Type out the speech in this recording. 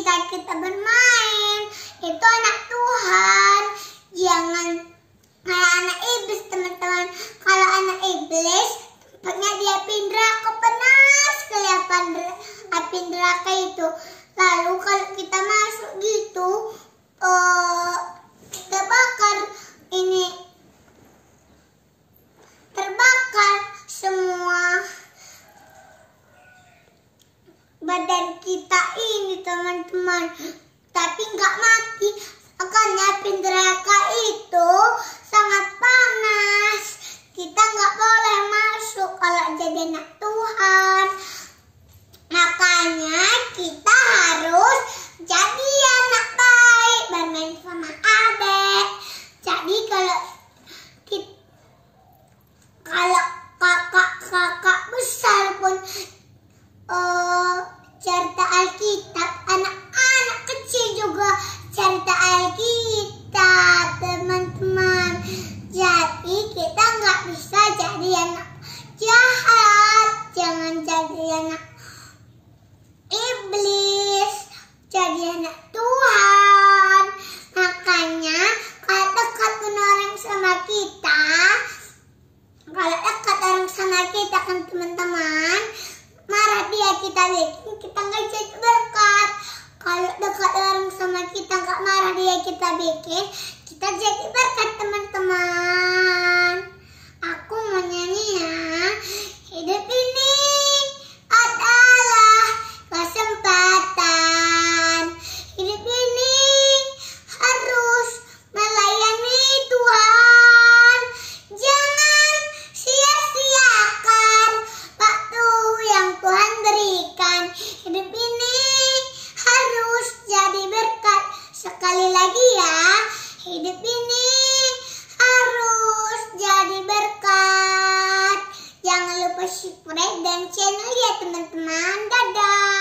kita kita bermain itu anak Tuhan jangan kayak anak iblis teman-teman kalau anak iblis tempatnya dia pindah ke penas kelihatan api neraka itu lalu kalau kita masuk gitu uh, kita bakar ini terbakar semua badan kita ini teman-teman tapi nggak mati karena penderaka itu Tuhan. Makanya kalau dekat dengan orang sama kita, kalau dekat orang sama kita kan teman-teman, marah dia kita bikin kita nggak jadi berkat. Kalau dekat orang sama kita nggak marah dia kita bikin, kita jadi berkat teman. Hidup ini harus jadi berkat. Jangan lupa subscribe dan channel ya teman-teman. Dadah.